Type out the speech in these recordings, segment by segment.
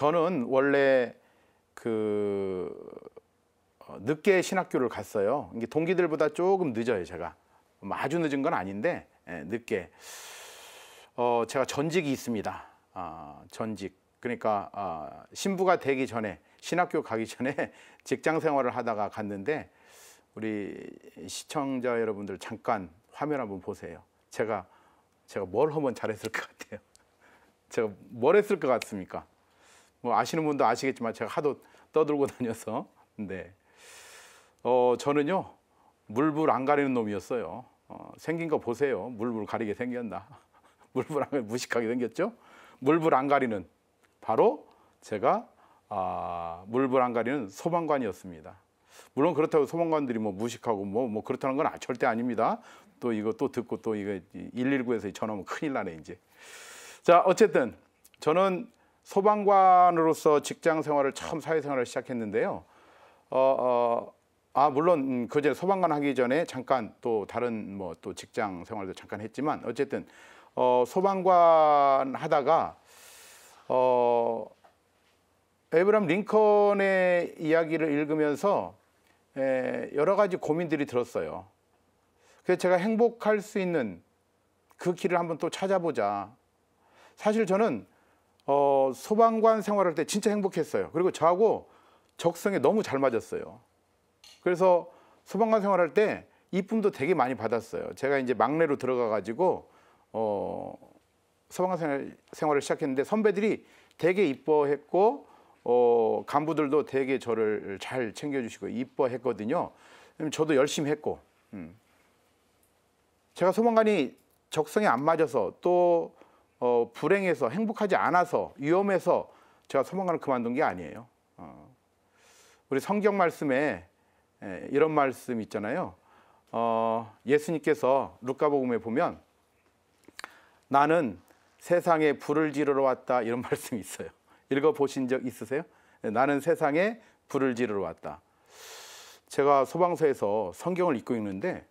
저는 원래 그 어, 늦게 신학교를 갔어요. 이게 동기들보다 조금 늦어요, 제가. 뭐 아주 늦은 건 아닌데 예, 늦게. 어, 제가 전직이 있습니다. 아, 전직. 그러니까 아, 신부가 되기 전에 신학교 가기 전에 직장 생활을 하다가 갔는데 우리 시청자 여러분들 잠깐 화면 한번 보세요. 제가 제가 뭘 한번 잘했을 것 같아요. 제가 뭘 했을 것 같습니까? 뭐 아시는 분도 아시겠지만 제가 하도 떠들고 다녀서 네. 어, 저는요 물불 안 가리는 놈이었어요. 어, 생긴 거 보세요. 물불 가리게 생겼나? 물불 안 가리 무식하게 생겼죠? 물불 안 가리는 바로 제가 아, 물불 안 가리는 소방관이었습니다. 물론 그렇다고 소방관들이 뭐 무식하고 뭐, 뭐 그렇다는 건 아, 절대 아닙니다. 또 이거 또 듣고 또 이거 119에서 전화하면 큰일 나네 이제. 자 어쨌든 저는 소방관으로서 직장 생활을 처음 사회 생활을 시작했는데요. 어, 어, 아 물론 음, 그제 소방관 하기 전에 잠깐 또 다른 뭐 또 직장 생활도 잠깐 했지만 어쨌든 어, 소방관 하다가 어, 에브람 링컨의 이야기를 읽으면서 에, 여러 가지 고민들이 들었어요. 그래서 제가 행복할 수 있는 그 길을 한번 또 찾아보자. 사실 저는 어, 소방관 생활할 때 진짜 행복했어요. 그리고 저하고 적성에 너무 잘 맞았어요. 그래서 소방관 생활할 때 이쁨도 되게 많이 받았어요. 제가 이제 막내로 들어가 가지고 어, 소방관 생활, 을 시작했는데 선배들이 되게 이뻐했고 어, 간부들도 되게 저를 잘 챙겨주시고 이뻐했거든요. 저도 열심히 했고 음. 제가 소방관이 적성에 안 맞아서 또 어, 불행해서 행복하지 않아서 위험해서 제가 소망관을 그만둔 게 아니에요. 어, 우리 성경 말씀에 에, 예, 이런 말씀 있잖아요. 어, 예수님께서 루카복음에 보면 나는 세상에 불을 지르러 왔다 이런 말씀이 있어요. 읽어 보신 적 있으세요? 예, 나는 세상에 불을 지르러 왔다. 제가 소방서에서 성경을 읽고 있는데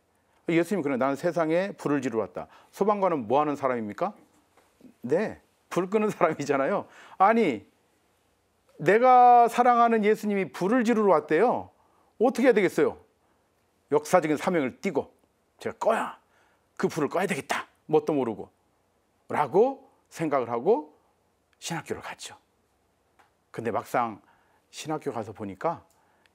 예수님 그래 나는 세상에 불을 지르러 왔다. 소방관은 뭐 하는 사람입니까? 네, 불 끄는 사람이잖아요. 아니, 내가 사랑하는 예수님이 불을 지르러 왔대요. 어떻게 해야 되겠어요? 역사적인 사명을 띠고 제가 꺼야 그 불을 꺼야 되겠다. 뭣도 모르고 라고 생각을 하고 신학교를 갔죠. 근데 막상 신학교 가서 보니까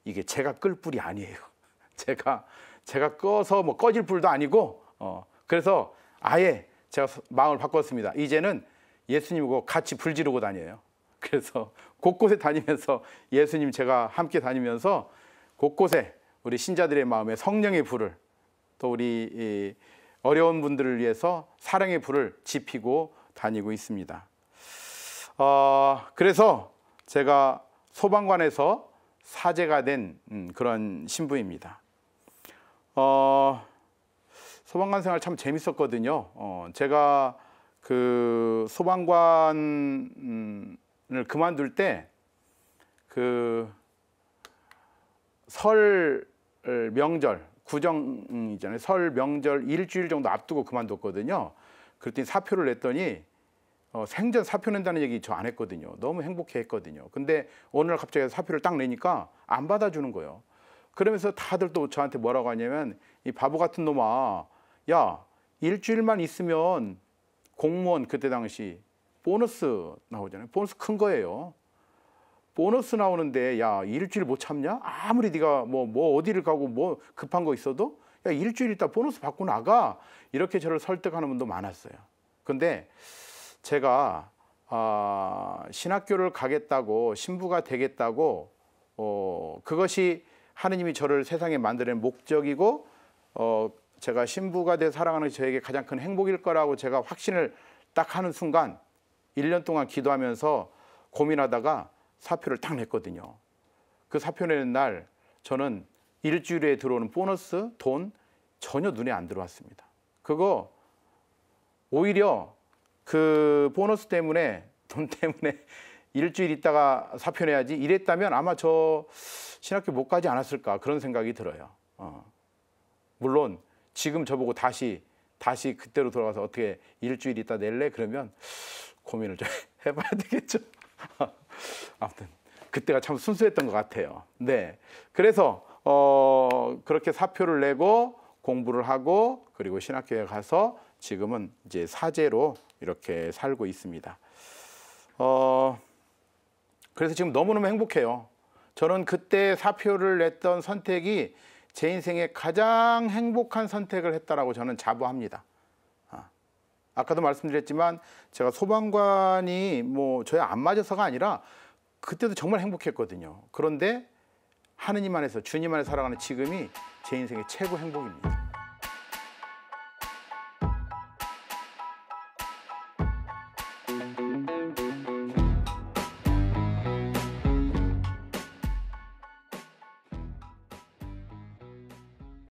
이게 제가 끌 불이 아니에요. 제가 제가 꺼서 뭐 꺼질 불도 아니고 어 그래서 아예 제가 마음을 바꿨습니다. 이제는 예수님하고 같이 불지르고 다녀요. 그래서 곳곳에 다니면서 예수님 제가 함께 다니면서 곳곳에 우리 신자들의 마음에 성령의 불을 또 우리 어려운 분들을 위해서 사랑의 불을 지피고 다니고 있습니다. 어, 그래서 제가 소방관에서 사제가 된 음, 그런 신부입니다. 어, 소방관 생활 참 재밌었거든요. 어, 제가 그 소방관을 그만둘 때 그 설 명절 구정이잖아요. 설 명절 일주일 정도 앞두고 그만뒀거든요. 그랬더니 사표를 냈더니 어, 생전 사표 낸다는 얘기 저 안 했거든요. 너무 행복해 했거든요. 근데 오늘 갑자기 사표를 딱 내니까 안 받아주는 거예요. 그러면서 다들 또 저한테 뭐라고 하냐면 이 바보 같은 놈아 야 일주일만 있으면 공무원 그때 당시 보너스 나오잖아요. 보너스 큰 거예요. 보너스 나오는데 야 일주일 못 참냐? 아무리 네가 뭐뭐 뭐 어디를 가고 뭐 급한 거 있어도 야 일주일 있다 보너스 받고 나가 이렇게 저를 설득하는 분도 많았어요. 근데 제가 아, 신학교를 가겠다고 신부가 되겠다고 어, 그것이 하느님이 저를 세상에 만드는 목적이고 어, 제가 신부가 돼 사랑하는 저에게 가장 큰 행복일 거라고 제가 확신을 딱 하는 순간 1년 동안 기도하면서 고민하다가 사표를 딱 냈거든요. 그 사표 내는 날 저는 일주일에 들어오는 보너스, 돈 전혀 눈에 안 들어왔습니다. 그거 오히려 그 보너스 때문에 돈 때문에 일주일 있다가 사표 내야지 이랬다면 아마 저 신학교 못 가지 않았을까 그런 생각이 들어요. 어. 물론 지금 저보고 다시 다시 그때로 돌아가서 어떻게 일주일 있다 낼래? 그러면 고민을 좀 해봐야 되겠죠. 아무튼 그때가 참 순수했던 것 같아요. 네, 그래서 어, 그렇게 사표를 내고 공부를 하고 그리고 신학교에 가서 지금은 이제 사제로 이렇게 살고 있습니다. 어, 그래서 지금 너무너무 행복해요. 저는 그때 사표를 냈던 선택이 제 인생에 가장 행복한 선택을 했다라고 저는 자부합니다. 아, 아까도 말씀드렸지만 제가 소방관이 뭐 저희 안 맞아서가 아니라 그때도 정말 행복했거든요. 그런데 하느님 안에서 주님 안에 살아가는 지금이 제 인생의 최고 행복입니다.